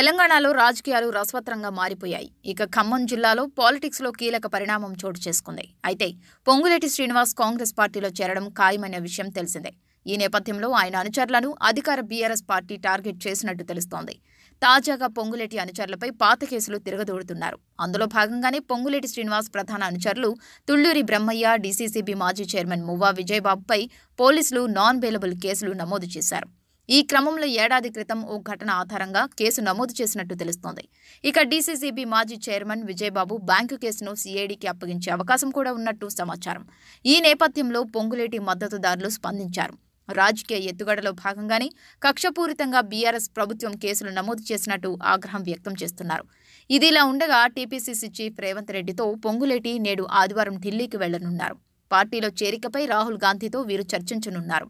తెలంగాణలో రాజకీయాలు రసవత్రంగా మారిపోయాయి ఇక ఖమ్మం జిల్లాలో పాలిటిక్స్లో కీలక పరిణామం చోటు చేసుకుంది అయితే పొంగులేటి శ్రీనివాస్ కాంగ్రెస్ పార్టీలో చేరడం ఖాయమైన విషయం తెలిసిందే ఈ నేపథ్యంలో ఆయన అనుచరులను అధికార బీఆర్ఎస్ పార్టీ టార్గెట్ చేసినట్టు తెలుస్తోంది తాజాగా పొంగులేటి అనుచరులపై పాత కేసులు తిరగదోడుతున్నారు అందులో భాగంగానే పొంగులేటి శ్రీనివాస్ ప్రధాన అనుచరులు తుళ్లూరి బ్రహ్మయ్య డీసీసీబీ మాజీ చైర్మన్ మువ్వా విజయబాబుపై పోలీసులు నాన్ బెయిలబుల్ కేసులు నమోదు చేశారు ఈ క్రమంలో ఏడాది క్రితం ఓ ఘటన ఆధారంగా కేసు నమోదు చేసినట్టు తెలుస్తోంది ఇక డీసీసీబీ మాజీ చైర్మన్ విజయబాబు బ్యాంకు కేసును సీఐడికి అప్పగించే అవకాశం కూడా ఉన్నట్టు సమాచారం ఈ నేపథ్యంలో పొంగులేటి మద్దతుదారులు స్పందించారు రాజకీయ ఎత్తుగడలో భాగంగానే కక్షపూరితంగా బీఆర్ఎస్ ప్రభుత్వం కేసులు నమోదు చేసినట్టు ఆగ్రహం వ్యక్తం చేస్తున్నారు ఇదిలా ఉండగా టీపీసీసీ చీఫ్ రేవంత్ రెడ్డితో పొంగులేటి నేడు ఆదివారం ఢిల్లీకి వెళ్లనున్నారు పార్టీలో చేరికపై రాహుల్ గాంధీతో వీరు చర్చించనున్నారు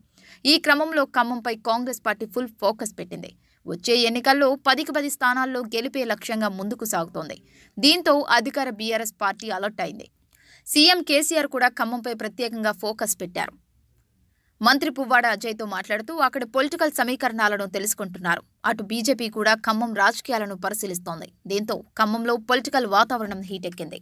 ఈ క్రమంలో ఖమ్మంపై కాంగ్రెస్ పార్టీ ఫుల్ ఫోకస్ పెట్టింది వచ్చే ఎన్నికల్లో పదికి పది స్థానాల్లో గెలిపే లక్ష్యంగా ముందుకు సాగుతోంది దీంతో అధికార బీఆర్ఎస్ పార్టీ అలర్ట్ అయింది సీఎం కేసీఆర్ కూడా ఖమ్మంపై ప్రత్యేకంగా ఫోకస్ పెట్టారు మంత్రి పువ్వాడ అజయ్తో మాట్లాడుతూ అక్కడ పొలిటికల్ సమీకరణాలను తెలుసుకుంటున్నారు అటు బీజేపీ కూడా ఖమ్మం రాజకీయాలను పరిశీలిస్తోంది దీంతో ఖమ్మంలో పొలిటికల్ వాతావరణం హీటెక్కింది